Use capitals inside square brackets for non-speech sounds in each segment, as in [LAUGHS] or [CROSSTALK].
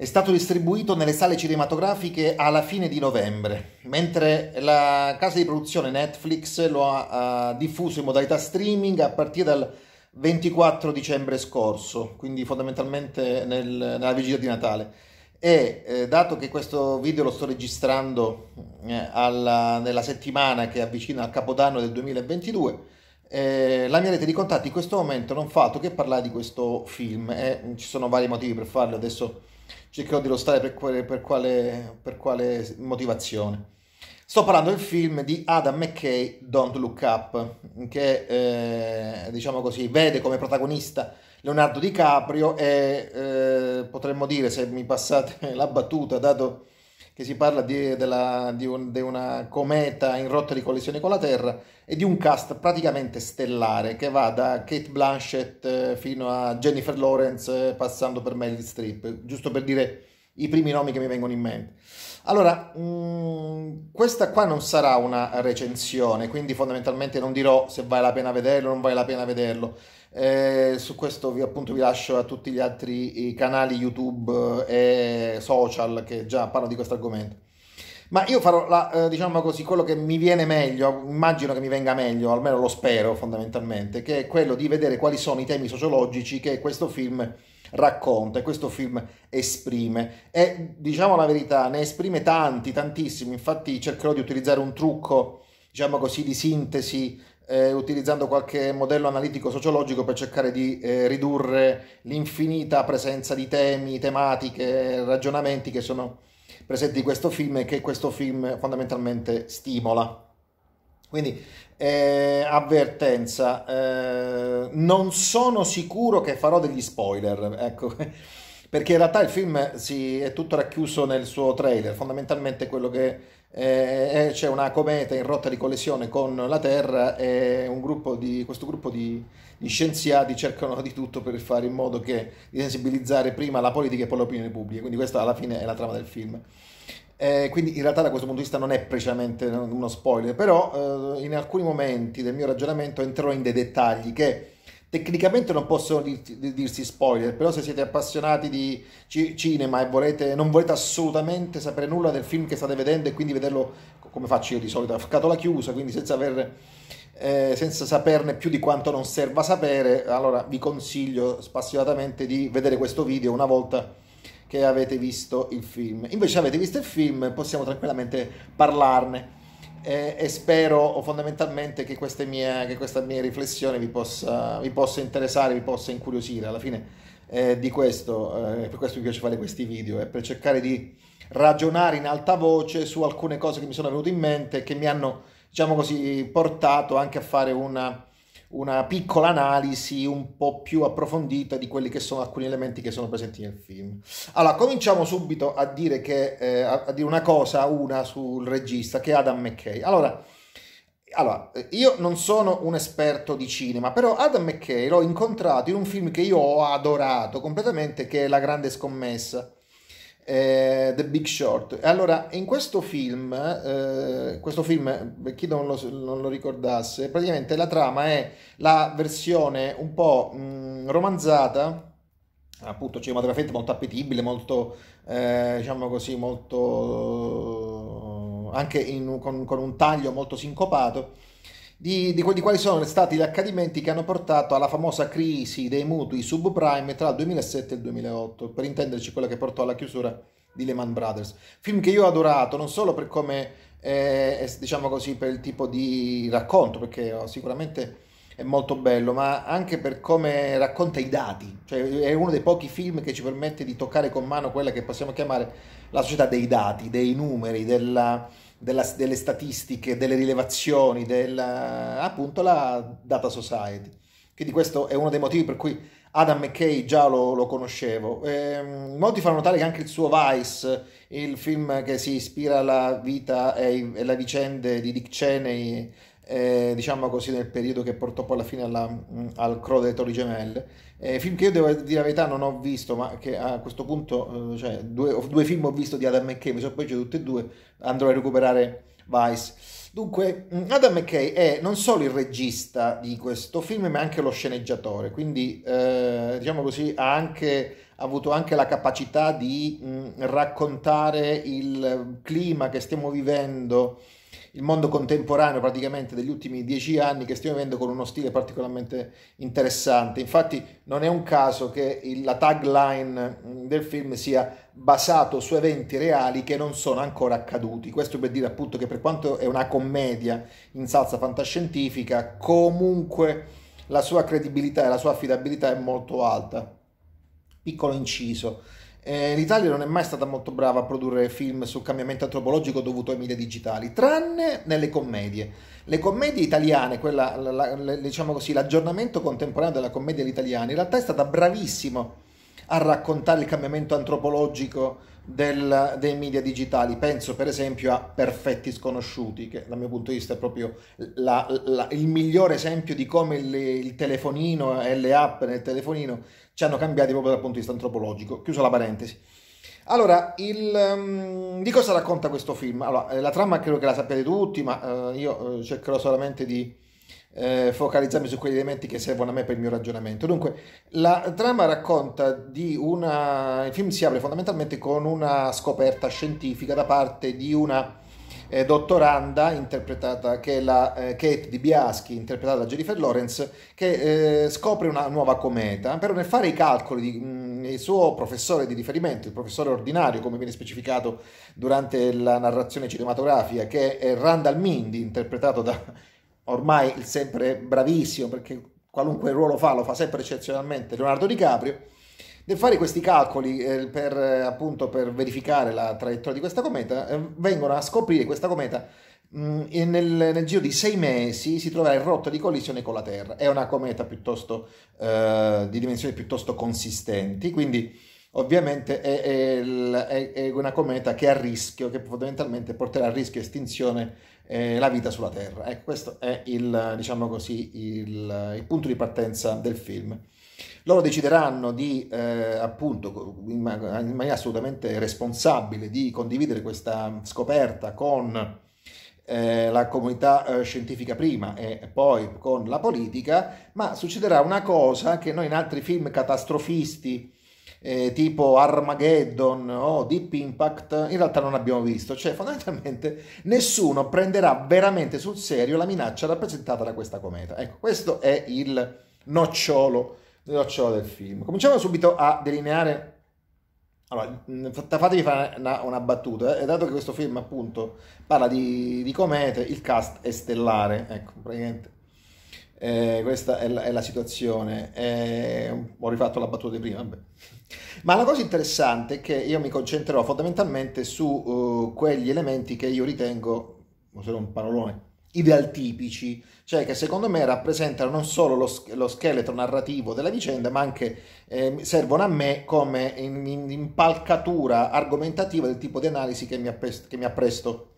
è stato distribuito nelle sale cinematografiche alla fine di novembre, mentre la casa di produzione Netflix lo ha, ha diffuso in modalità streaming a partire dal 24 dicembre scorso, quindi fondamentalmente nel, nella vigilia di Natale. E eh, dato che questo video lo sto registrando eh, alla, nella settimana che avvicina al capodanno del 2022, eh, la mia rete di contatti in questo momento non fa altro che parlare di questo film e ci sono vari motivi per farlo adesso cercherò di illustrare per quale, per per quale motivazione. Sto parlando del film di Adam McKay, Don't Look Up, che eh, diciamo così, vede come protagonista Leonardo DiCaprio e eh, potremmo dire, se mi passate [LAUGHS] la battuta, dato che si parla di, della, di, un, di, una cometa in rotta di collisione con la Terra e di un cast praticamente stellare che va da Kate Blanchett eh, fino a Jennifer Lawrence eh, passando per Meryl Streep, giusto per dire i primi nomi che mi vengono in mente. Allora, mh, mm, questa qua non sarà una recensione, quindi fondamentalmente non dirò se vale la pena vederlo o non vale la pena vederlo eh, su questo vi, appunto, vi lascio a tutti gli altri canali YouTube eh, e social che già parlano di questo argomento. Ma io farò, la, eh, diciamo così, quello che mi viene meglio, immagino che mi venga meglio, almeno lo spero fondamentalmente, che è quello di vedere quali sono i temi sociologici che questo film racconta e questo film esprime. E diciamo la verità, ne esprime tanti, tantissimi, infatti cercherò di utilizzare un trucco, diciamo così, di sintesi eh, utilizzando qualche modello analitico sociologico per cercare di eh, ridurre l'infinita presenza di temi, tematiche, ragionamenti che sono presenti in questo film e che questo film fondamentalmente stimola. Quindi eh, avvertenza, eh, non sono sicuro che farò degli spoiler, ecco, [LAUGHS] perché in realtà il film si, è tutto racchiuso nel suo trailer, fondamentalmente quello che eh, eh, c'è una cometa in rotta di collisione con la Terra e gruppo di, questo gruppo di, di, scienziati cercano di tutto per fare in modo che, di sensibilizzare prima la politica e poi l'opinione pubblica, quindi questa alla fine è la trama del film. Eh, quindi in realtà da questo punto di vista non è precisamente uno spoiler, però eh, in alcuni momenti del mio ragionamento entrerò in dei dettagli che Tecnicamente non possono dirti, dirsi spoiler, però se siete appassionati di ci, cinema e volete, non volete assolutamente sapere nulla del film che state vedendo e quindi vederlo come faccio io di solito, a scatola chiusa, quindi senza, aver, eh, senza saperne più di quanto non serva sapere, allora vi consiglio spassionatamente di vedere questo video una volta che avete visto il film. Invece avete visto il film, possiamo tranquillamente parlarne e, e spero fondamentalmente che, mie, che, questa mia riflessione vi possa, vi possa, interessare, vi possa incuriosire. Alla fine eh, di questo, eh, per questo mi piace fare questi video, è eh, per cercare di ragionare in alta voce su alcune cose che mi sono venute in mente e che mi hanno, diciamo così, portato anche a fare una una piccola analisi un po' più approfondita di quelli che sono alcuni elementi che sono presenti nel film. Allora, cominciamo subito a dire, che, eh, a, dire una cosa, una sul regista, che è Adam McKay. Allora, allora, io non sono un esperto di cinema, però Adam McKay l'ho incontrato in un film che io ho adorato completamente, che è La Grande Scommessa eh, The Big Short. Allora, in questo film, eh, questo film, per chi non lo, non lo, ricordasse, praticamente la trama è la versione un po' mh, romanzata, appunto cinematograficamente molto appetibile, molto, eh, diciamo così, molto anche in, con, con un taglio molto sincopato di, di, di, quali sono stati gli accadimenti che hanno portato alla famosa crisi dei mutui subprime tra il 2007 e il 2008, per intenderci quella che portò alla chiusura di Lehman Brothers. Film che io ho adorato non solo per come, eh, diciamo così, per il tipo di racconto, perché oh, sicuramente è molto bello, ma anche per come racconta i dati, cioè è uno dei pochi film che ci permette di toccare con mano quella che possiamo chiamare la società dei dati, dei numeri, della della, delle statistiche, delle rilevazioni, della, appunto la Data Society. Quindi questo è uno dei motivi per cui Adam McKay già lo, lo conoscevo. Eh, molti fanno notare che anche il suo Vice, il film che si ispira alla vita e, e alle vicende di Dick Cheney eh, diciamo così, nel periodo che portò poi alla fine alla, mh, mm, al crollo delle Torri Gemelle. Eh, film che io devo dire la verità non ho visto, ma che a questo punto, eh, cioè, due, due, film ho visto di Adam McKay, mi sono poi tutti e due, andrò a recuperare Vice. Dunque, mm, Adam McKay è non solo il regista di questo film, ma anche lo sceneggiatore, quindi eh, diciamo così, ha anche ha avuto anche la capacità di mh, mm, raccontare il clima che stiamo vivendo il mondo contemporaneo praticamente degli ultimi dieci anni che stiamo vivendo con uno stile particolarmente interessante. Infatti non è un caso che il, la tagline mm, del film sia basato su eventi reali che non sono ancora accaduti. Questo per dire appunto che per quanto è una commedia in salsa fantascientifica, comunque la sua credibilità e la sua affidabilità è molto alta. Piccolo inciso eh, L'Italia non è mai stata molto brava a produrre film sul cambiamento antropologico dovuto ai media digitali, tranne nelle commedie. Le commedie italiane, quella, la, la, la, diciamo così, l'aggiornamento contemporaneo della commedia italiana, in realtà è stata bravissimo a raccontare il cambiamento antropologico del, dei media digitali. Penso per esempio a Perfetti Sconosciuti, che dal mio punto di vista è proprio la, la, il migliore esempio di come il, il, telefonino e le app nel telefonino ci hanno cambiati proprio dal punto di vista antropologico. Chiuso la parentesi. Allora, il, um, di cosa racconta questo film? Allora, eh, la trama credo che la sappiate tutti, ma uh, io eh, cercherò solamente di eh, focalizzarmi su quegli elementi che servono a me per il mio ragionamento. Dunque, la trama racconta di una... il film si apre fondamentalmente con una scoperta scientifica da parte di una eh, dottoranda interpretata, che è la eh, Kate di Biaschi, interpretata da Jennifer Lawrence, che eh, scopre una nuova cometa, però nel fare i calcoli di, mh, mm, il suo professore di riferimento, il professore ordinario, come viene specificato durante la narrazione cinematografica, che è Randall Mindy, interpretato da ormai il sempre bravissimo, perché qualunque ruolo fa lo fa sempre eccezionalmente, Leonardo DiCaprio, nel fare questi calcoli eh, per, appunto, per, verificare la traiettoria di questa cometa, eh, vengono a scoprire questa cometa mh, mm, e nel, nel, giro di sei mesi si troverà in rotta di collisione con la Terra. È una cometa piuttosto, eh, di dimensioni piuttosto consistenti, quindi ovviamente è, è, è, una cometa che è a rischio, che fondamentalmente porterà a rischio estinzione eh, la vita sulla Terra. Ecco, questo è il, diciamo così, il, il punto di partenza del film. Loro decideranno di, eh, appunto, in, maniera assolutamente responsabile, di condividere questa scoperta con eh, la comunità eh, scientifica prima e poi con la politica, ma succederà una cosa che noi in altri film catastrofisti eh, tipo Armageddon o Deep Impact in realtà non abbiamo visto, cioè fondamentalmente nessuno prenderà veramente sul serio la minaccia rappresentata da questa cometa. Ecco, questo è il nocciolo della nocciola del film. Cominciamo subito a delineare. Allora, fatevi fare una, una battuta, eh. dato che questo film appunto parla di, di comete, il cast è stellare, ecco, praticamente eh, questa è la, è la situazione. Eh, ho rifatto la battuta di prima. Vabbè. Ma la cosa interessante è che io mi concentrerò fondamentalmente su uh, quegli elementi che io ritengo, userò un parolone, idealtipici, cioè che secondo me rappresentano non solo lo, lo scheletro narrativo della vicenda, ma anche eh, servono a me come in, in, impalcatura argomentativa del tipo di analisi che mi, appres- che mi appresto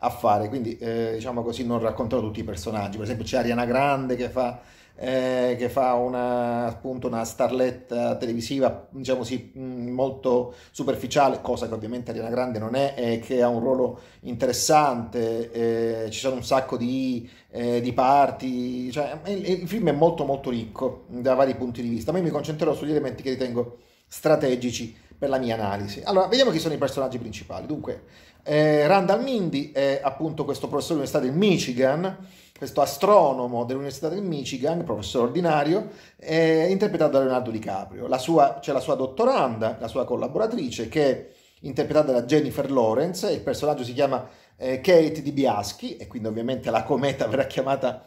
a fare. Quindi, eh, diciamo così, non racconterò tutti i personaggi. Per esempio, c'è Ariana Grande che fa eh, che fa una, appunto una starletta televisiva, diciamo così, mm, molto superficiale, cosa che ovviamente Ariana Grande non è, e che ha un ruolo interessante, eh, ci sono un sacco di, eh, di parti, cioè, il, il, film è molto molto ricco da vari punti di vista, ma io mi concentrerò sugli elementi che ritengo strategici per la mia analisi. Allora, vediamo chi sono i personaggi principali. Dunque, eh, Randall Mindy è appunto questo professore dell'Università del Michigan, questo astronomo dell'Università del Michigan, professore ordinario, eh, interpretato da Leonardo DiCaprio. La sua, c'è la sua dottoranda, la sua collaboratrice, che è interpretata da Jennifer Lawrence, il personaggio si chiama eh, Kate di Biaschi, e quindi ovviamente la cometa verrà chiamata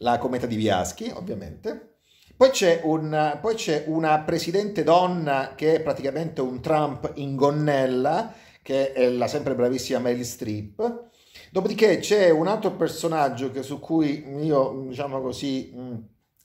la cometa di Biaschi, ovviamente. Poi c'è, un, poi c'è una presidente donna che è praticamente un Trump in gonnella, che è la sempre bravissima Meryl Streep. Dopodiché c'è un altro personaggio che, su cui io, diciamo così, mm,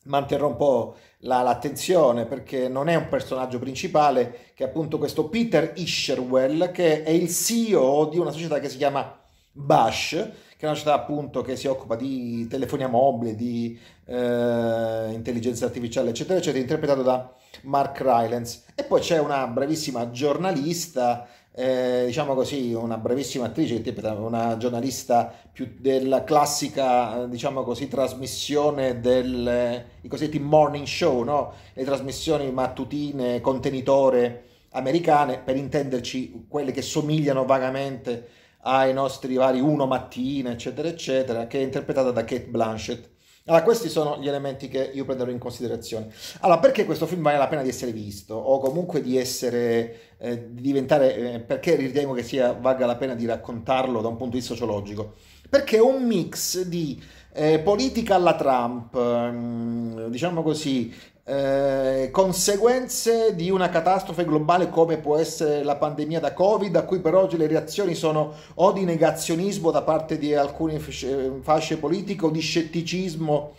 manterrò un po' la, l'attenzione perché non è un personaggio principale, che è appunto questo Peter Isherwell, che è il CEO di una società che si chiama Bash, che è una società appunto che si occupa di telefonia mobile, di eh, intelligenza artificiale, eccetera, eccetera, interpretato da Mark Rylance. E poi c'è una bravissima giornalista, eh, diciamo così, una bravissima attrice una giornalista più della classica, diciamo così, trasmissione dei cosiddetti morning show, no? Le trasmissioni mattutine, contenitore americane, per intenderci quelle che somigliano vagamente a ai nostri vari Uno Mattina, eccetera, eccetera, che è interpretata da Kate Blanchett. Allora, questi sono gli elementi che io prenderò in considerazione. Allora, perché questo film vale la pena di essere visto? O comunque di essere, eh, di diventare, eh, perché ritengo che sia, valga la pena di raccontarlo da un punto di vista sociologico? Perché è un mix di eh, politica alla Trump, mm, diciamo così, eh, conseguenze di una catastrofe globale come può essere la pandemia da Covid, a cui per oggi le reazioni sono o di negazionismo da parte di alcune fasce politiche o di scetticismo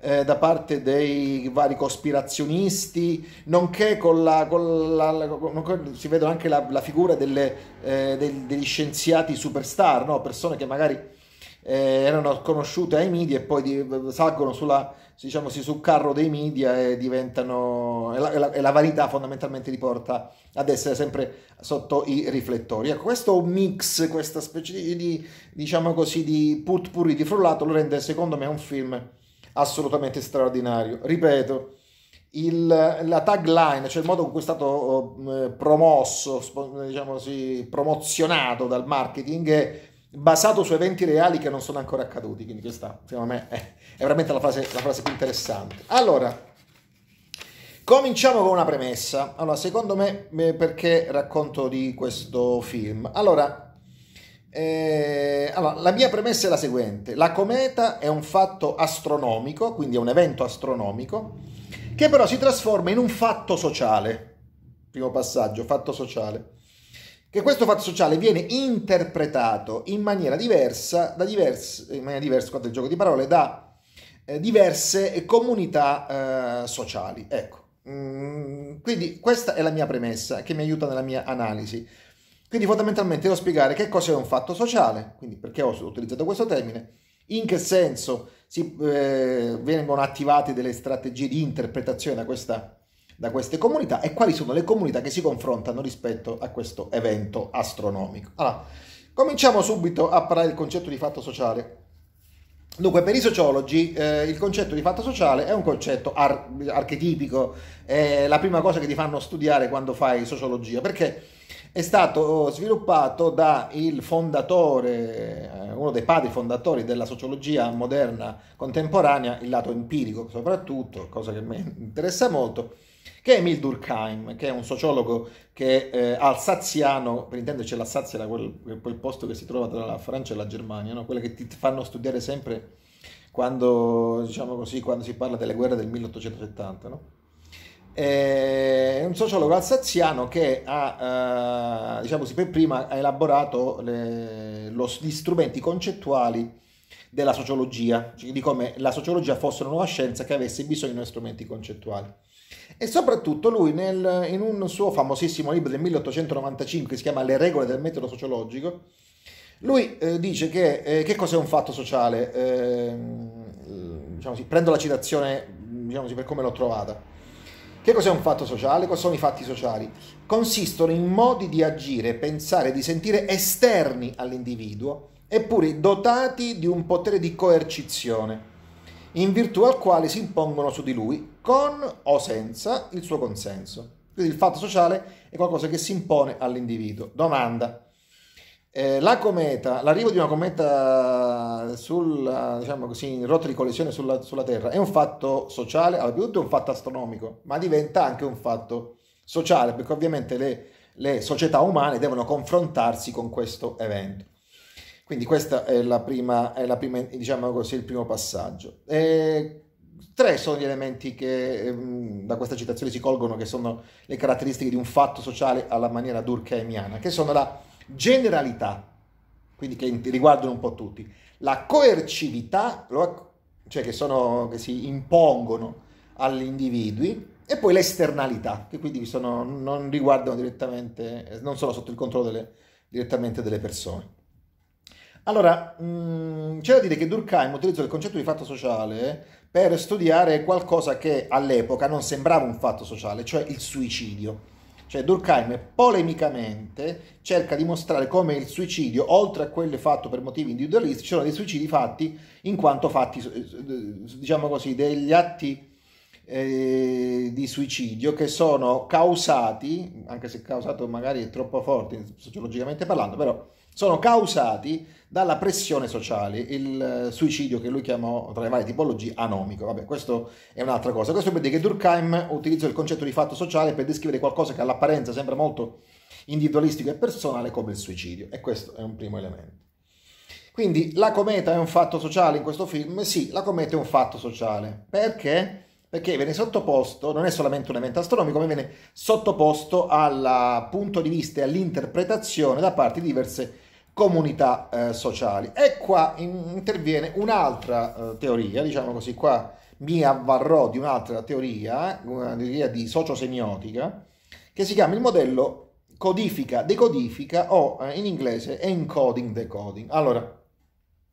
eh, da parte dei vari cospirazionisti, nonché con la, con la, la si vedono anche la, la figura delle, eh, dei, degli scienziati superstar, no? persone che magari eh, erano conosciute ai media e poi di, salgono sulla diciamo, si succarro dei media e diventano e la, e, la, la, vanità fondamentalmente li porta ad essere sempre sotto i riflettori. Ecco, questo mix, questa specie di, di diciamo così, di putpurri di frullato lo rende secondo me un film assolutamente straordinario. Ripeto, il, la tagline, cioè il modo in cui è stato eh, promosso, diciamo così, promozionato dal marketing è basato su eventi reali che non sono ancora accaduti. Quindi questa, secondo me, è, è veramente la frase, la frase più interessante. Allora, cominciamo con una premessa. Allora, secondo me, eh, perché racconto di questo film? Allora, eh, allora, la mia premessa è la seguente. La cometa è un fatto astronomico, quindi è un evento astronomico, che però si trasforma in un fatto sociale. Primo passaggio, fatto sociale che questo fatto sociale viene interpretato in maniera diversa, da diverse, in maniera diversa, quanto il gioco di parole, da eh, diverse comunità eh, sociali. Ecco, mm, quindi questa è la mia premessa che mi aiuta nella mia analisi. Quindi fondamentalmente devo spiegare che cos'è un fatto sociale, quindi perché ho utilizzato questo termine, in che senso si, eh, vengono attivate delle strategie di interpretazione da questa da queste comunità e quali sono le comunità che si confrontano rispetto a questo evento astronomico. Allora, cominciamo subito a parlare del concetto di fatto sociale. Dunque, per i sociologi eh, il concetto di fatto sociale è un concetto ar- archetipico, è la prima cosa che ti fanno studiare quando fai sociologia, perché è stato sviluppato da il fondatore, eh, uno dei padri fondatori della sociologia moderna contemporanea, il lato empirico soprattutto, cosa che mi interessa molto, che è Emil Durkheim, che è un sociologo che eh, alsaziano, per intenderci l'Alsazia era quel, quel, posto che si trova tra la Francia e la Germania, no? quella che ti fanno studiare sempre quando, diciamo così, quando si parla delle guerre del 1870. No? È un sociologo alsaziano che ha, eh, diciamo così, per prima ha elaborato le, lo, gli strumenti concettuali della sociologia, cioè di come la sociologia fosse una nuova scienza che avesse bisogno di strumenti concettuali. E soprattutto lui nel, in un suo famosissimo libro del 1895 che si chiama Le regole del metodo sociologico, lui eh, dice che, eh, che cos'è un fatto sociale? Eh, diciamo sì, prendo la citazione diciamo sì, per come l'ho trovata. Che cos'è un fatto sociale? Cosa sono i fatti sociali? Consistono in modi di agire, pensare, di sentire esterni all'individuo, eppure dotati di un potere di coercizione, in virtù al quale si impongono su di lui, con o senza il suo consenso. Quindi il fatto sociale è qualcosa che si impone all'individuo. Domanda. Eh, la cometa, l'arrivo di una cometa sul, eh, diciamo così, in rotta di collisione sulla, sulla, Terra è un fatto sociale, tutto è un fatto astronomico, ma diventa anche un fatto sociale, perché ovviamente le, le società umane devono confrontarsi con questo evento. Quindi questo è, la prima, è la prima, diciamo così, il primo passaggio. E eh, tre sono gli elementi che ehm, da questa citazione si colgono, che sono le caratteristiche di un fatto sociale alla maniera durkheimiana, che sono la generalità, quindi che riguardano un po' tutti, la coercività, cioè che, sono, che si impongono agli individui, e poi l'esternalità, che quindi sono, non riguardano direttamente, non sono sotto il controllo delle, direttamente delle persone. Allora, mh, mm, c'è da dire che Durkheim utilizza il concetto di fatto sociale per studiare qualcosa che all'epoca non sembrava un fatto sociale, cioè il suicidio. Cioè Durkheim polemicamente cerca di mostrare come il suicidio, oltre a quello fatto per motivi individualistici, sono dei suicidi fatti in quanto fatti, eh, diciamo così, degli atti eh, di suicidio che sono causati, anche se causato magari è troppo forte sociologicamente parlando, però sono causati dalla pressione sociale, il eh, suicidio che lui chiamò tra le varie tipologie anomico. Vabbè, questo è un'altra cosa. Questo vuol dire che Durkheim utilizza il concetto di fatto sociale per descrivere qualcosa che all'apparenza sembra molto individualistico e personale come il suicidio. E questo è un primo elemento. Quindi la cometa è un fatto sociale in questo film? Sì, la cometa è un fatto sociale. Perché? perché viene sottoposto, non è solamente un evento astronomico, ma viene sottoposto al punto di vista e all'interpretazione da parte di diverse comunità eh, sociali. E qua in, interviene un'altra eh, teoria, diciamo così, qua mi avvarrò di un'altra teoria, una teoria di sociosemiotica, che si chiama il modello codifica, decodifica o eh, in inglese encoding, decoding. Allora,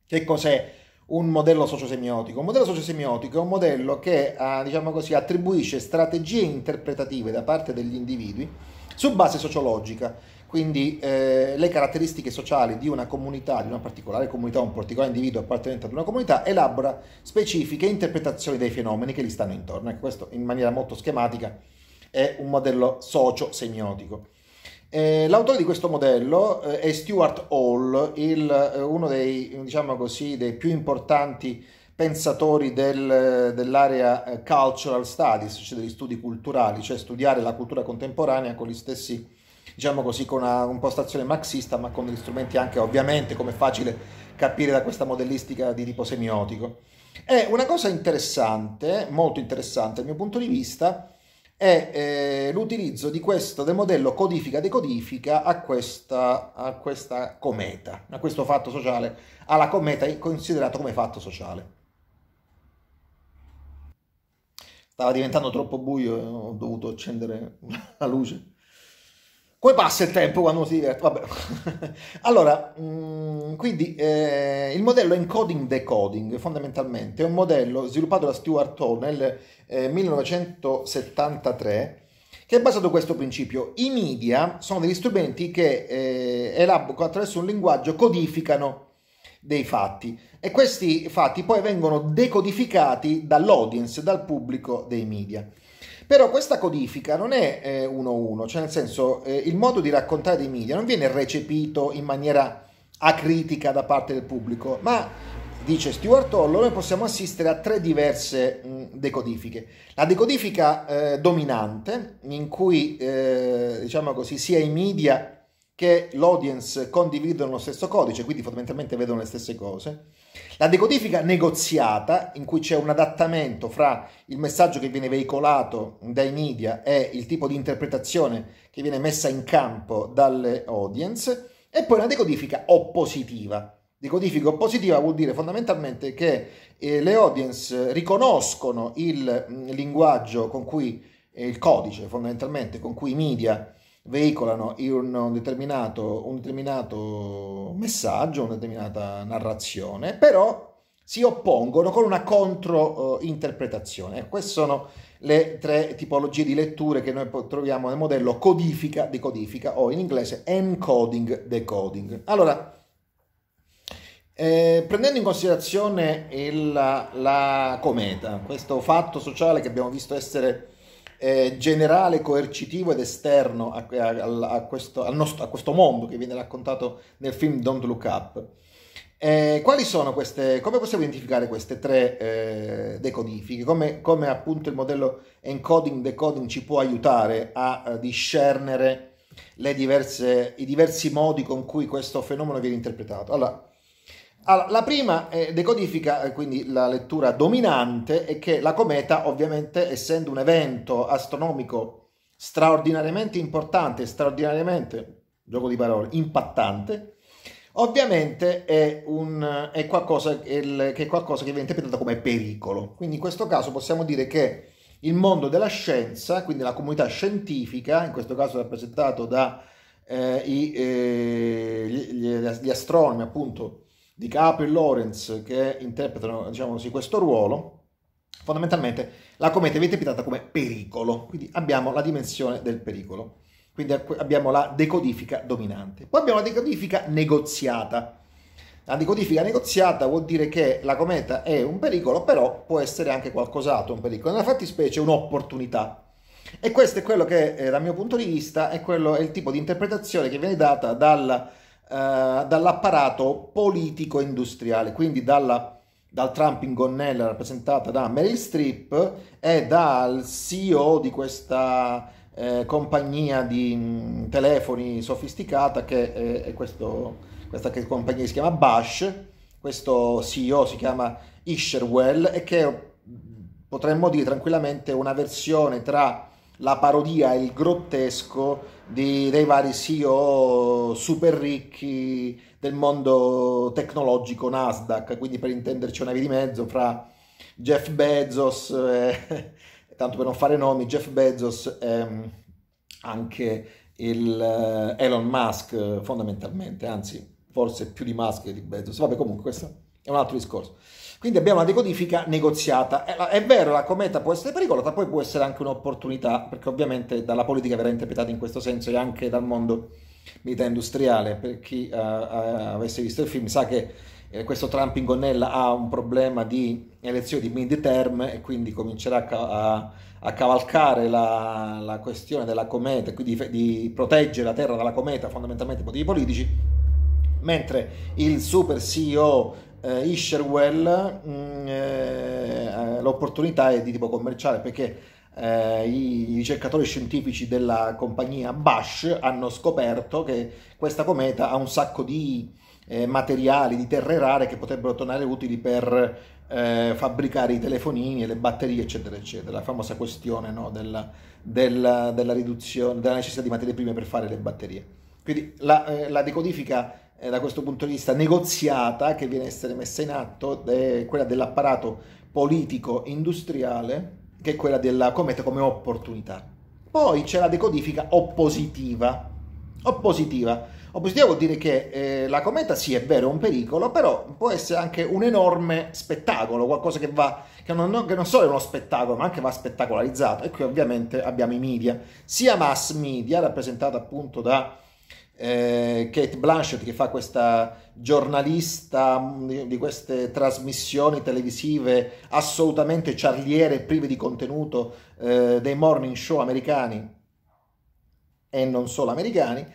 che cos'è? un modello sociosemiotico. Un modello sociosemiotico è un modello che eh, diciamo così, attribuisce strategie interpretative da parte degli individui su base sociologica, quindi eh, le caratteristiche sociali di una comunità, di una particolare comunità, un particolare individuo appartenente ad una comunità, elabora specifiche interpretazioni dei fenomeni che gli stanno intorno. E ecco, questo in maniera molto schematica è un modello socio-semiotico. Eh, l'autore di questo modello eh, è Stuart Hall, il, eh, uno dei, diciamo così, dei, più importanti pensatori del, dell'area eh, cultural studies, cioè degli studi culturali, cioè studiare la cultura contemporanea con gli stessi diciamo così, con una impostazione marxista, ma con degli strumenti anche ovviamente, come è facile capire da questa modellistica di tipo semiotico. È una cosa interessante, molto interessante dal mio punto di vista, e eh, l'utilizzo di questo del modello codifica-decodifica a questa, a questa cometa, a questo fatto sociale, alla cometa considerato come fatto sociale. Stava diventando troppo buio, eh, ho dovuto accendere [LAUGHS] la luce. Come passa il tempo quando si diverte? Vabbè. [LAUGHS] allora, mh, mm, quindi eh, il modello encoding-decoding fondamentalmente è un modello sviluppato da Stuart Hall nel eh, 1973 che è basato su questo principio. I media sono degli strumenti che eh, elaborano attraverso un linguaggio, codificano dei fatti e questi fatti poi vengono decodificati dall'audience, dal pubblico dei media. Però questa codifica non è eh, uno a uno, cioè nel senso eh, il modo di raccontare dei media non viene recepito in maniera acritica da parte del pubblico, ma dice Stuart Hollow noi possiamo assistere a tre diverse mh, mm, decodifiche. La decodifica eh, dominante, in cui eh, diciamo così, sia i media che l'audience condividono lo stesso codice, quindi fondamentalmente vedono le stesse cose la decodifica negoziata, in cui c'è un adattamento fra il messaggio che viene veicolato dai media e il tipo di interpretazione che viene messa in campo dalle audience, e poi la decodifica oppositiva. Decodifica oppositiva vuol dire fondamentalmente che eh, le audience riconoscono il mh, mm, linguaggio con cui, eh, il codice fondamentalmente con cui i media veicolano un determinato, un determinato messaggio, una determinata narrazione, però si oppongono con una controinterpretazione. Queste sono le tre tipologie di letture che noi troviamo nel modello codifica decodifica o in inglese encoding decoding. Allora, eh, prendendo in considerazione il, la cometa, questo fatto sociale che abbiamo visto essere eh, generale, coercitivo ed esterno a, a, a, questo, nostro, a, questo, mondo che viene raccontato nel film Don't Look Up. Eh, queste, come possiamo identificare queste tre eh, decodifiche? Come, come, appunto il modello encoding-decoding ci può aiutare a, eh, discernere diverse, i diversi modi con cui questo fenomeno viene interpretato? Allora, allora, la prima eh, decodifica, eh, quindi la lettura dominante, è che la cometa, ovviamente, essendo un evento astronomico straordinariamente importante, straordinariamente, gioco di parole, impattante, ovviamente è, un, è, qualcosa, è, il, che è qualcosa che viene interpretato come pericolo. Quindi in questo caso possiamo dire che il mondo della scienza, quindi la comunità scientifica, in questo caso rappresentato da eh, i, eh, gli, gli astronomi, appunto, di Capo e Lawrence che interpretano diciamo così, questo ruolo, fondamentalmente la cometa viene interpretata come pericolo, quindi abbiamo la dimensione del pericolo, quindi abbiamo la decodifica dominante. Poi abbiamo la decodifica negoziata. La decodifica negoziata vuol dire che la cometa è un pericolo, però può essere anche qualcos'altro un pericolo, nella fattispecie un'opportunità. E questo è quello che, eh, dal mio punto di vista, è, quello, è il tipo di interpretazione che viene data dalla eh, dall'apparato politico-industriale, quindi dalla, dal Trump in gonnella rappresentata da Meryl Streep e dal CEO di questa eh, compagnia di mh, mm, telefoni sofisticata che è, eh, è questo, questa che compagnia si chiama Bash, questo CEO si chiama Isherwell e che potremmo dire tranquillamente una versione tra la parodia, il grottesco di, dei vari CEO super ricchi del mondo tecnologico Nasdaq, quindi per intenderci una via di mezzo fra Jeff Bezos, e, [LAUGHS] tanto per non fare nomi, Jeff Bezos e mm, anche il eh, Elon Musk fondamentalmente, anzi forse più di Musk che di Bezos, vabbè comunque questo è un altro discorso. Quindi abbiamo una decodifica negoziata. È, è vero, la cometa può essere pericolosa, poi può essere anche un'opportunità, perché ovviamente dalla politica verrà interpretata in questo senso e anche dal mondo militare industriale. Per chi uh, uh, avesse visto il film sa che uh, questo Trump in gonnella ha un problema di elezioni di mid-term e quindi comincerà a, a, a cavalcare la, la, questione della cometa, quindi di, di proteggere la Terra dalla cometa fondamentalmente per motivi politici mentre il super CEO eh, Isherwell mh, mm, eh, eh, l'opportunità è di tipo commerciale perché eh, i ricercatori scientifici della compagnia Bash hanno scoperto che questa cometa ha un sacco di eh, materiali, di terre rare che potrebbero tornare utili per eh, fabbricare i telefonini e le batterie, eccetera, eccetera. La famosa questione no, della, della, della, riduzione, della necessità di materie prime per fare le batterie. Quindi la, eh, la decodifica eh, da questo punto di vista negoziata che viene a essere messa in atto è quella dell'apparato politico-industriale che è quella della cometa come opportunità. Poi c'è la decodifica oppositiva. Oppositiva. Oppositiva vuol dire che eh, la cometa sì è vero è un pericolo, però può essere anche un enorme spettacolo, qualcosa che va, che non, che non solo è uno spettacolo, ma anche va spettacolarizzato. E qui ovviamente abbiamo i media, sia mass media, rappresentata appunto da eh, Kate Blanchett che fa questa giornalista mm, di queste trasmissioni televisive assolutamente ciarliere, prive di contenuto eh, dei morning show americani e non solo americani,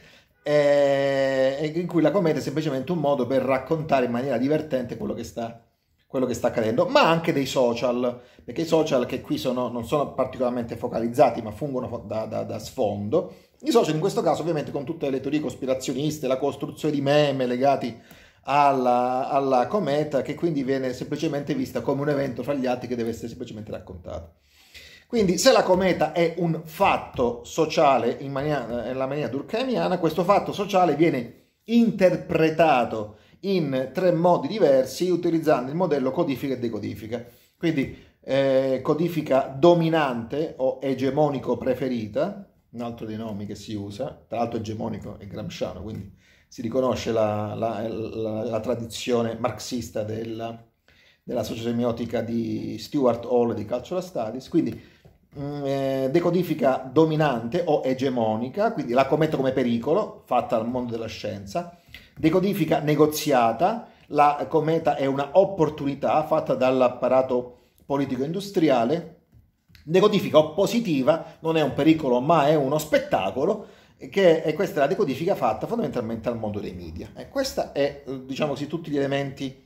eh, in cui la commedia è semplicemente un modo per raccontare in maniera divertente quello che sta quello che sta accadendo, ma anche dei social, perché i social che qui sono, non sono particolarmente focalizzati, ma fungono da, da, da sfondo. I social in questo caso ovviamente con tutte le teorie cospirazioniste, la costruzione di meme legati alla, alla, cometa, che quindi viene semplicemente vista come un evento fra gli altri che deve essere semplicemente raccontato. Quindi se la cometa è un fatto sociale in maniera, nella maniera durkheimiana, questo fatto sociale viene interpretato in tre modi diversi utilizzando il modello codifica e decodifica. Quindi eh, codifica dominante o egemonico preferita, un altro dei nomi che si usa, tra l'altro egemonico è gramsciano, quindi si riconosce la, la, la, la tradizione marxista della, della sociosemiotica di Stuart Hall di Cultural Studies, quindi mm, eh, decodifica dominante o egemonica, quindi la commetto come pericolo, fatta al mondo della scienza, Decodifica negoziata, la cometa è un'opportunità fatta dall'apparato politico-industriale. Decodifica oppositiva non è un pericolo ma è uno spettacolo che è questa è la decodifica fatta fondamentalmente al mondo dei media. E questi sono diciamo tutti gli elementi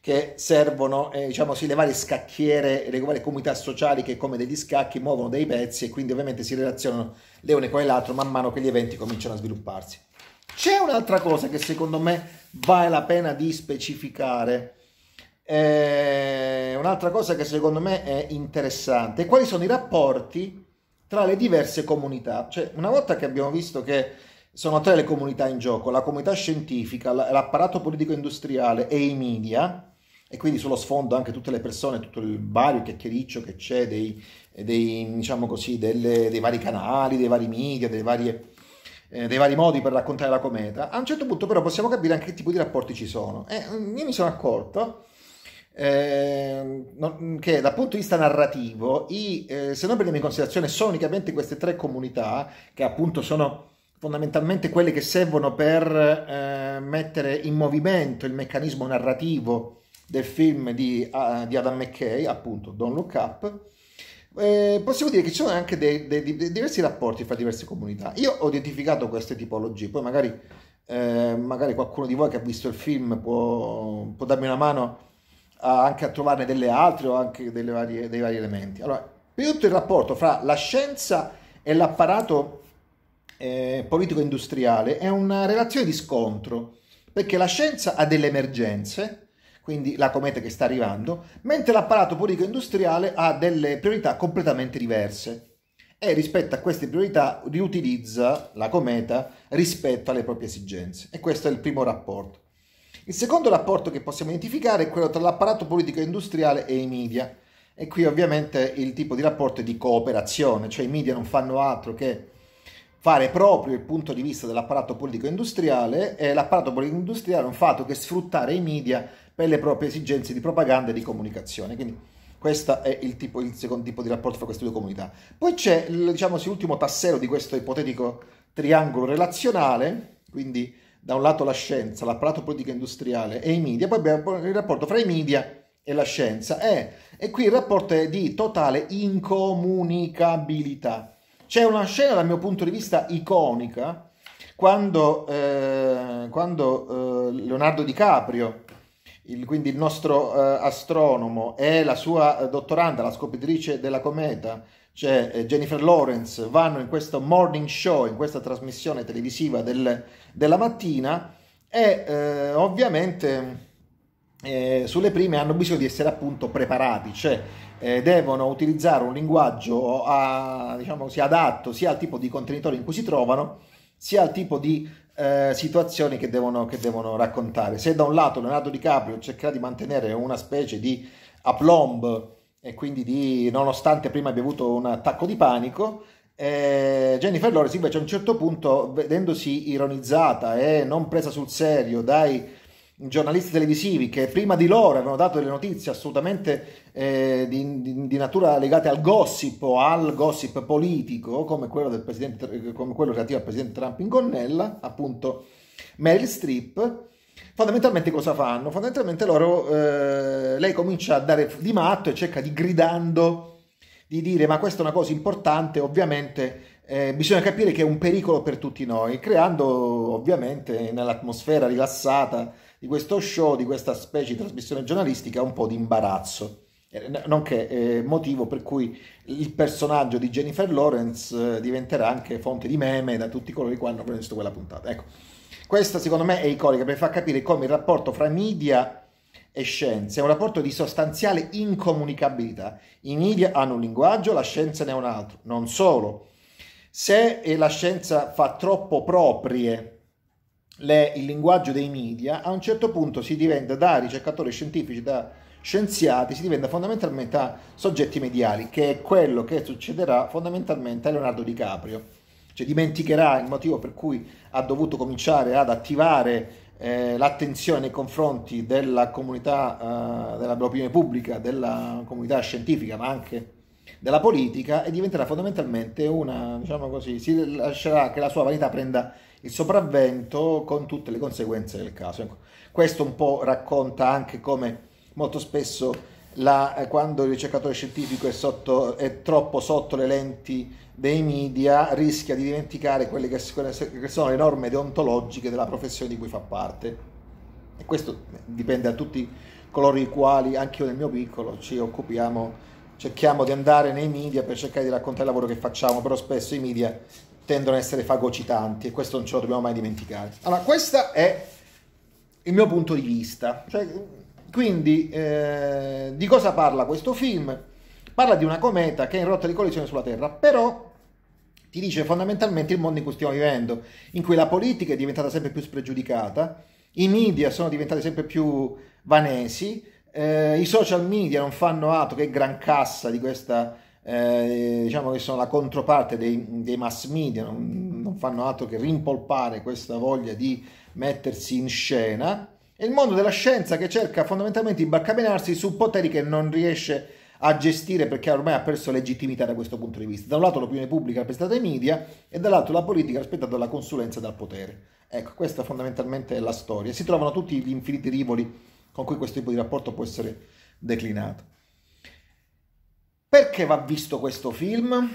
che servono, eh, diciamo così, le varie scacchiere, le varie comunità sociali che come degli scacchi muovono dei pezzi e quindi ovviamente si relazionano le une con l'altro man mano che gli eventi cominciano a svilupparsi. C'è un'altra cosa che secondo me vale la pena di specificare. Eh, un'altra cosa che secondo me è interessante, quali sono i rapporti tra le diverse comunità? Cioè, una volta che abbiamo visto che sono tre le comunità in gioco, la comunità scientifica, l'apparato politico-industriale e i media, e quindi sullo sfondo anche tutte le persone, tutto il vario chiacchiericcio che c'è dei, dei, diciamo così, delle, dei vari canali, dei vari media, delle varie eh, dei vari modi per raccontare la cometa, a un certo punto però possiamo capire anche che tipo di rapporti ci sono. E mm, io mi sono accorto eh, che dal punto di vista narrativo, i, eh, se noi prendiamo in considerazione solo unicamente queste tre comunità, che appunto sono fondamentalmente quelle che servono per eh, mettere in movimento il meccanismo narrativo del film di, uh, di Adam McKay, appunto Don't Look Up, eh, possiamo dire che ci sono anche dei, dei, dei, diversi rapporti fra diverse comunità. Io ho identificato queste tipologie, poi magari, eh, magari qualcuno di voi che ha visto il film può, può darmi una mano a, anche a trovarne delle altre o anche varie, dei vari elementi. Allora, prima di tutto il rapporto fra la scienza e l'apparato eh, politico-industriale è una relazione di scontro, perché la scienza ha delle emergenze quindi la cometa che sta arrivando, mentre l'apparato politico industriale ha delle priorità completamente diverse e rispetto a queste priorità riutilizza la cometa rispetto alle proprie esigenze. E questo è il primo rapporto. Il secondo rapporto che possiamo identificare è quello tra l'apparato politico industriale e i media. E qui ovviamente il tipo di rapporto è di cooperazione, cioè i media non fanno altro che fare proprio il punto di vista dell'apparato politico-industriale e l'apparato politico-industriale non fa altro che sfruttare i media per le proprie esigenze di propaganda e di comunicazione. Quindi questo è il, tipo, il secondo tipo di rapporto fra queste due comunità. Poi c'è diciamo, l'ultimo tassello di questo ipotetico triangolo relazionale, quindi da un lato la scienza, l'apparato politico-industriale e i media, poi abbiamo il rapporto fra i media e la scienza. Eh, e qui il rapporto è di totale incomunicabilità. C'è una scena dal mio punto di vista iconica quando, eh, quando eh, Leonardo DiCaprio, il, quindi il nostro eh, astronomo, e la sua eh, dottoranda, la scopritrice della cometa, cioè eh, Jennifer Lawrence, vanno in questo morning show, in questa trasmissione televisiva del, della mattina e eh, ovviamente eh, sulle prime hanno bisogno di essere appunto preparati, cioè eh, devono utilizzare un linguaggio a, diciamo, sia adatto sia al tipo di contenitore in cui si trovano, sia al tipo di eh, situazioni che devono, che devono, raccontare. Se da un lato Leonardo DiCaprio cercherà di mantenere una specie di aplomb e quindi di, nonostante prima abbia avuto un attacco di panico, eh, Jennifer Lawrence invece a un certo punto, vedendosi ironizzata e non presa sul serio dai giornalisti televisivi che prima di loro avevano dato delle notizie assolutamente eh, di, di, di, natura legate al gossip o al gossip politico, come quello, eh, come quello relativo al presidente Trump in gonnella, appunto Meryl Streep, fondamentalmente cosa fanno? Fondamentalmente loro, eh, lei comincia a dare di matto e cerca di gridando di dire ma questa è una cosa importante, ovviamente eh, bisogna capire che è un pericolo per tutti noi, creando ovviamente nell'atmosfera rilassata di questo show, di questa specie di trasmissione giornalistica, un po' di imbarazzo eh, nonché eh, motivo per cui il personaggio di Jennifer Lawrence eh, diventerà anche fonte di meme da tutti coloro che hanno visto quella puntata. Ecco, questa secondo me è iconica per far capire come il rapporto fra media e scienza è un rapporto di sostanziale incomunicabilità. I media hanno un linguaggio, la scienza ne ha un altro. Non solo, se eh, la scienza fa troppo proprie le, il linguaggio dei media, a un certo punto si diventa da ricercatori scientifici, da scienziati, si diventa fondamentalmente a soggetti mediali, che è quello che succederà fondamentalmente a Leonardo DiCaprio. Cioè dimenticherà il motivo per cui ha dovuto cominciare ad attivare eh, l'attenzione nei confronti della comunità, eh, dell'opinione pubblica, della comunità scientifica, ma anche della politica e diventerà fondamentalmente una, diciamo così, si lascerà che la sua vanità prenda il sopravvento con tutte le conseguenze del caso. Ecco, questo un po' racconta anche come molto spesso la, eh, quando il ricercatore scientifico è, sotto, è, troppo sotto le lenti dei media rischia di dimenticare quelle che, che sono le norme deontologiche della professione di cui fa parte. E questo dipende da tutti coloro i quali, anche io nel mio piccolo, ci occupiamo cerchiamo di andare nei media per cercare di raccontare il lavoro che facciamo, però spesso i media tendono a essere fagocitanti e questo non ce lo dobbiamo mai dimenticare. Allora, questo è il mio punto di vista. Cioè, quindi, eh, di cosa parla questo film? Parla di una cometa che è in rotta di collisione sulla Terra, però ti dice fondamentalmente il mondo in cui stiamo vivendo, in cui la politica è diventata sempre più spregiudicata, i media sono diventati sempre più vanesi, eh, i social media non fanno altro che gran cassa di questa eh, diciamo che sono la controparte dei, dei mass media, non, non, fanno altro che rimpolpare questa voglia di mettersi in scena, e il mondo della scienza che cerca fondamentalmente di barcamenarsi su poteri che non riesce a gestire perché ormai ha perso legittimità da questo punto di vista. Da un lato l'opinione pubblica rappresentata dai media e dall'altro la politica rappresentata dalla consulenza e dal potere. Ecco, questa fondamentalmente è la storia. Si trovano tutti gli infiniti rivoli con cui questo tipo di rapporto può essere declinato. Perché va visto questo film?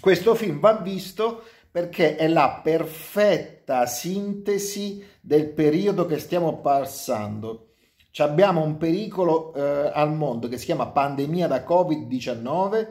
Questo film va visto perché è la perfetta sintesi del periodo che stiamo passando. Ci abbiamo un pericolo eh, al mondo che si chiama pandemia da Covid-19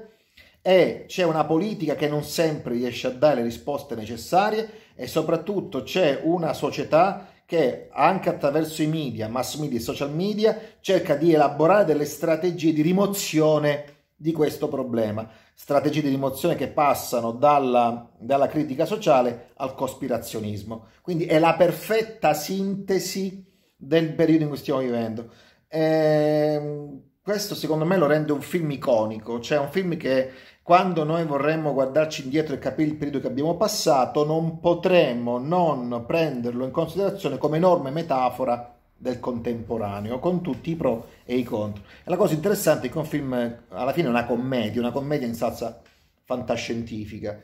e c'è una politica che non sempre riesce a dare le risposte necessarie e soprattutto c'è una società che anche attraverso i media, mass media e social media cerca di elaborare delle strategie di rimozione di questo problema, strategie di rimozione che passano dalla, dalla critica sociale al cospirazionismo. Quindi è la perfetta sintesi del periodo in cui stiamo vivendo. E ehm, questo secondo me lo rende un film iconico, cioè un film che quando noi vorremmo guardarci indietro e capire il periodo che abbiamo passato, non potremmo non prenderlo in considerazione come enorme metafora del contemporaneo, con tutti i pro e i contro. E la cosa interessante è che un film alla fine è una commedia, una commedia in salsa fantascientifica.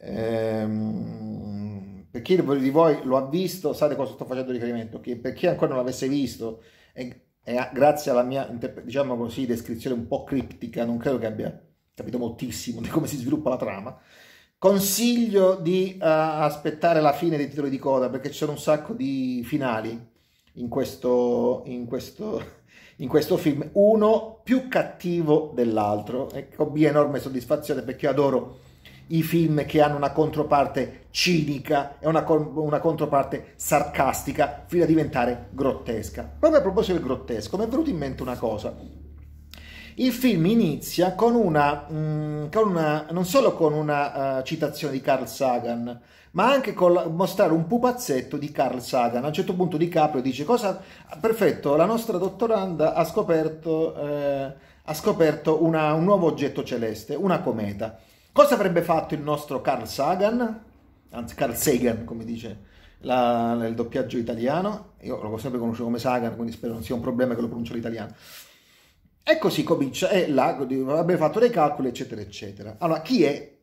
Ehm, per chi di voi lo ha visto, sa di cosa sto facendo riferimento, che per chi ancora non l'avesse visto, e, e grazie alla mia diciamo così, descrizione un po' criptica, non credo che abbia capito moltissimo di come si sviluppa la trama. Consiglio di uh, aspettare la fine dei titoli di coda perché ci sono un sacco di finali in questo, in questo, [LAUGHS] in questo film, uno più cattivo dell'altro. Ecco, B enorme soddisfazione perché io adoro i film che hanno una controparte cinica e una, una, controparte sarcastica fino a diventare grottesca. Proprio a proposito del grottesco, mi è venuta in mente una cosa. Il film inizia con una, mh, mm, con una non solo con una uh, citazione di Carl Sagan, ma anche con mostrare un pupazzetto di Carl Sagan. A un certo punto Di Caprio dice cosa... Perfetto, la nostra dottoranda ha scoperto, eh, ha scoperto una, un nuovo oggetto celeste, una cometa. Cosa avrebbe fatto il nostro Carl Sagan? Anzi, Carl Sagan, come dice la, nel doppiaggio italiano. Io l'ho sempre conosciuto come Sagan, quindi spero non sia un problema che lo pronuncio l'italiano. E così comincia, e eh, là abbiamo fatto dei calcoli, eccetera, eccetera. Allora, chi è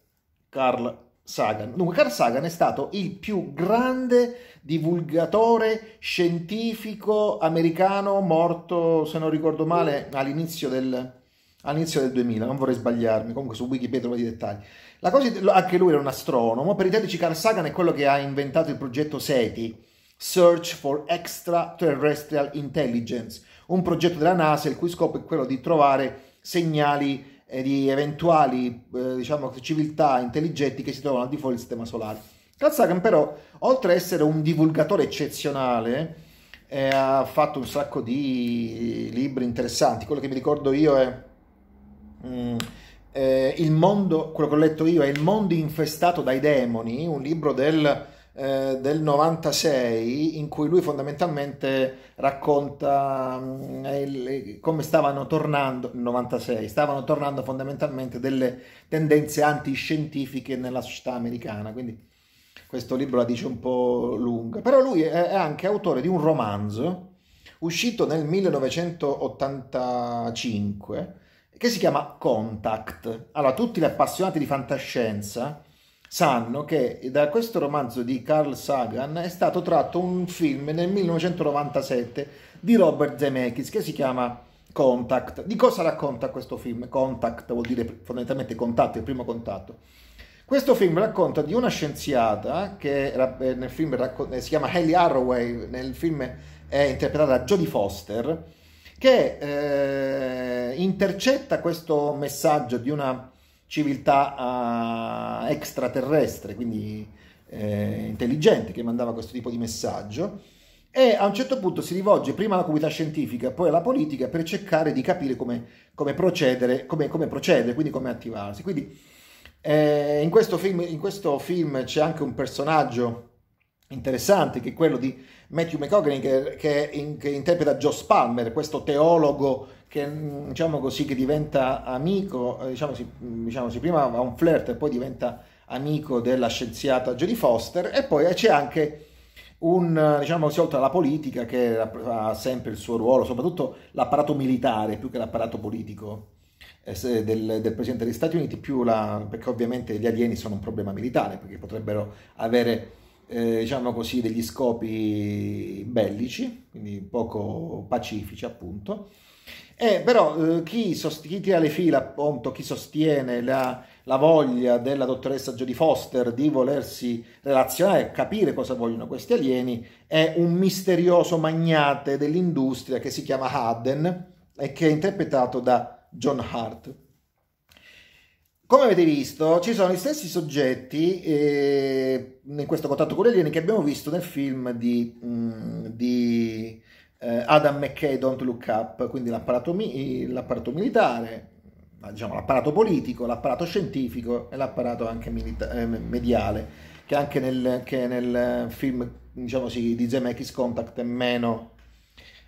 Carl Sagan? Dunque, Carl Sagan è stato il più grande divulgatore scientifico americano morto, se non ricordo male, all'inizio del, all'inizio del 2000, non vorrei sbagliarmi, comunque su Wikipedia trovo i dettagli. La cosa, anche lui era un astronomo, per i tecnici Carl Sagan è quello che ha inventato il progetto SETI, Search for Extraterrestrial Intelligence, un progetto della NASA il cui scopo è quello di trovare segnali eh, di eventuali eh, diciamo, civiltà intelligenti che si trovano al di fuori del sistema solare. Carl Sagan però, oltre ad essere un divulgatore eccezionale, eh, ha fatto un sacco di libri interessanti. Quello che mi ricordo io è, mm, è eh, Il mondo, quello che ho letto io è Il mondo infestato dai demoni, un libro del eh, del 96 in cui lui fondamentalmente racconta mm, eh, come stavano tornando, 96, stavano tornando fondamentalmente delle tendenze antiscientifiche nella società americana, quindi questo libro la dice un po' lunga, però lui è anche autore di un romanzo uscito nel 1985 che si chiama Contact. Allora, tutti gli appassionati di fantascienza sanno che da questo romanzo di Carl Sagan è stato tratto un film nel 1997 di Robert Zemeckis che si chiama Contact. Di cosa racconta questo film? Contact vuol dire fondamentalmente contatto, il primo contatto. Questo film racconta di una scienziata che eh, nel film racco- eh, si chiama Haley Arroway, nel film è interpretata da Jodie Foster, che eh, intercetta questo messaggio di una civiltà uh, extraterrestre, quindi eh, intelligente, che mandava questo tipo di messaggio. E a un certo punto si rivolge prima alla comunità scientifica, poi alla politica, per cercare di capire come, come, procedere, come, come procedere, quindi come attivarsi. Quindi eh, in, questo film, in questo film c'è anche un personaggio interessante, che è quello di Matthew McCogney, che, che, in, che, interpreta Joe Spalmer, questo teologo che mm, diciamo così che diventa amico, eh, diciamo, si, mm, diciamo si prima ha un flirt e poi diventa amico della scienziata Jodie Foster e poi c'è anche un, eh, diciamo così, oltre alla politica che ha sempre il suo ruolo, soprattutto l'apparato militare più che l'apparato politico eh, del, del, Presidente degli Stati Uniti, più la, perché ovviamente gli alieni sono un problema militare, perché potrebbero avere eh, diciamo così, degli scopi bellici, quindi poco pacifici appunto. Eh, però eh, chi, sost- chi, tira le fila, appunto, chi sostiene la, la, voglia della dottoressa Jodie Foster di volersi relazionare, e capire cosa vogliono questi alieni, è un misterioso magnate dell'industria che si chiama Hadden e che è interpretato da John Hart. Come avete visto, ci sono gli stessi soggetti eh, in questo contatto con gli alieni che abbiamo visto nel film di, mh, mm, di eh, Adam McKay Don't Look Up, quindi l'apparato, mi- l'apparato militare, diciamo, l'apparato politico, l'apparato scientifico e l'apparato anche milita- eh, mediale, che anche nel, che nel eh, film diciamo sì, di Zemeckis Contact è meno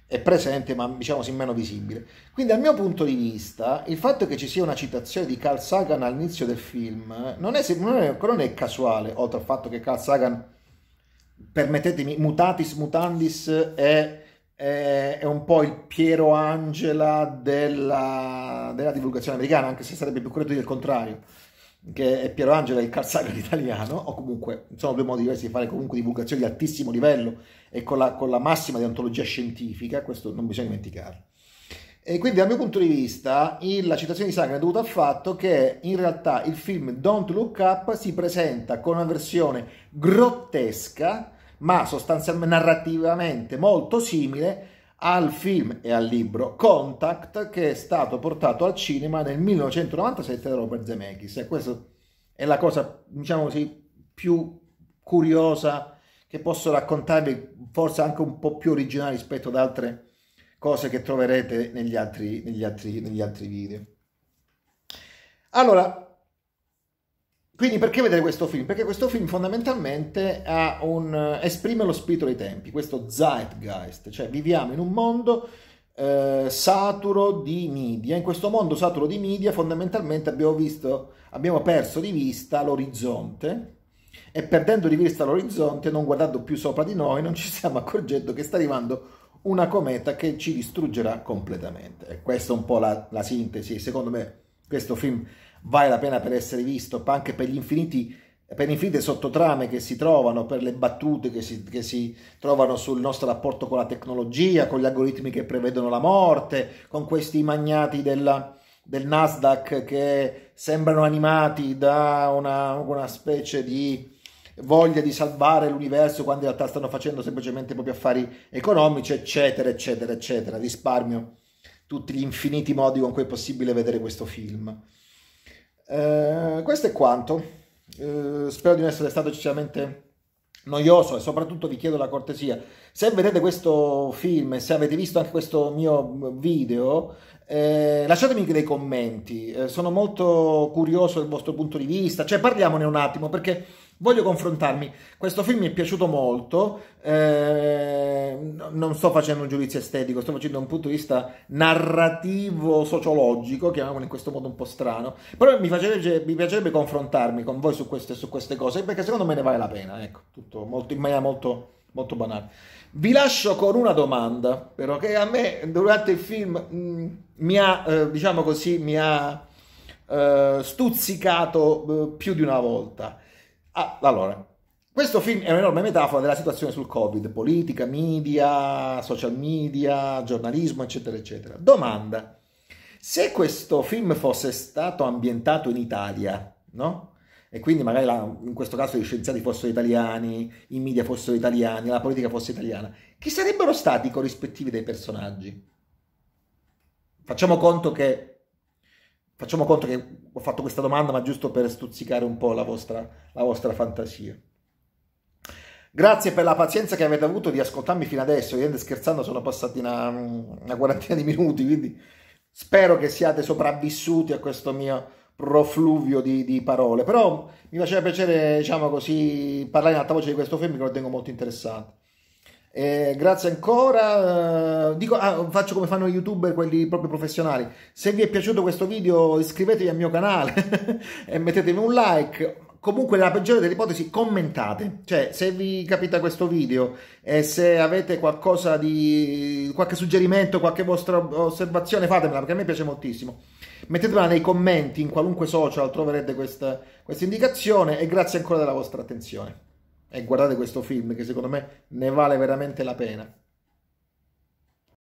è presente ma diciamo sì meno visibile. Quindi dal mio punto di vista il fatto che ci sia una citazione di Carl Sagan all'inizio del film non è, non è, non è casuale, oltre al fatto che Carl Sagan, permettetemi, mutatis mutandis è è, un po' il Piero Angela della, della, divulgazione americana, anche se sarebbe più corretto dire il contrario, che è Piero Angela il Carl [LAUGHS] Sagan italiano, o comunque sono due modi diversi di fare comunque divulgazione di altissimo livello e con la, con la massima di ontologia scientifica, questo non bisogna dimenticarlo. E quindi dal mio punto di vista il, la citazione di Sagan è dovuta al fatto che in realtà il film Don't Look Up si presenta con una versione grottesca ma sostanzialmente narrativamente molto simile al film e al libro Contact che è stato portato al cinema nel 1997 da Robert Zemeckis e questa è la cosa diciamo così più curiosa che posso raccontarvi forse anche un po' più originale rispetto ad altre cose che troverete negli altri, negli altri, negli altri video allora quindi perché vedere questo film? Perché questo film fondamentalmente un, esprime lo spirito dei tempi, questo zeitgeist, cioè viviamo in un mondo eh, saturo di media, in questo mondo saturo di media fondamentalmente abbiamo, visto, abbiamo perso di vista l'orizzonte e perdendo di vista l'orizzonte, non guardando più sopra di noi, non ci stiamo accorgendo che sta arrivando una cometa che ci distruggerà completamente. E questa è un po' la, la sintesi, secondo me questo film vale la pena per essere visto, anche per gli infiniti per infinite sottotrame che si trovano, per le battute che si, che si, trovano sul nostro rapporto con la tecnologia, con gli algoritmi che prevedono la morte, con questi magnati della, del Nasdaq che sembrano animati da una, una, specie di voglia di salvare l'universo quando in realtà stanno facendo semplicemente i propri affari economici, eccetera, eccetera, eccetera. Risparmio tutti gli infiniti modi con cui è possibile vedere questo film. Eh, questo è quanto. Eh, spero di non essere stato eccessivamente noioso e soprattutto vi chiedo la cortesia. Se vedete questo film e se avete visto anche questo mio video, eh, lasciatemi dei commenti. Eh, sono molto curioso del vostro punto di vista. Cioè, parliamone un attimo perché Voglio confrontarmi. Questo film mi è piaciuto molto. Eh, non sto facendo un giudizio estetico, sto facendo un punto di vista narrativo, sociologico, chiamiamolo in questo modo un po' strano. Però mi piacerebbe, mi piacerebbe confrontarmi con voi su queste, su queste, cose, perché secondo me ne vale la pena. Ecco, tutto molto, in maniera molto, molto banale. Vi lascio con una domanda, però, che a me durante il film mh, mm, mi ha, eh, diciamo così, mi ha eh, stuzzicato eh, più di una volta. Ah, allora, questo film è un'enorme metafora della situazione sul Covid, politica, media, social media, giornalismo, eccetera, eccetera. Domanda, se questo film fosse stato ambientato in Italia, no? E quindi magari la, in questo caso gli scienziati fossero italiani, i media fossero italiani, la politica fosse italiana, chi sarebbero stati i corrispettivi dei personaggi? Facciamo conto che facciamo conto che ho fatto questa domanda, ma giusto per stuzzicare un po' la vostra, la vostra fantasia. Grazie per la pazienza che avete avuto di ascoltarmi fino adesso. Ovviamente scherzando, sono passati una, una, quarantina di minuti, quindi spero che siate sopravvissuti a questo mio profluvio di, di parole. Però mi faceva piacere, diciamo così, parlare in alta voce di questo film che lo tengo molto interessante. Eh, grazie ancora. Eh, dico, ah, faccio come fanno i youtuber, quelli proprio professionali. Se vi è piaciuto questo video, iscrivetevi al mio canale [LAUGHS] e mettetemi un like. Comunque, la peggiore delle ipotesi, commentate. Cioè, se vi capita questo video e se avete qualcosa di... qualche suggerimento, qualche vostra osservazione, fatemela, perché a me piace moltissimo. Mettetela nei commenti, in qualunque social troverete questa, questa indicazione e grazie ancora della vostra attenzione e guardate questo film che secondo me ne vale veramente la pena.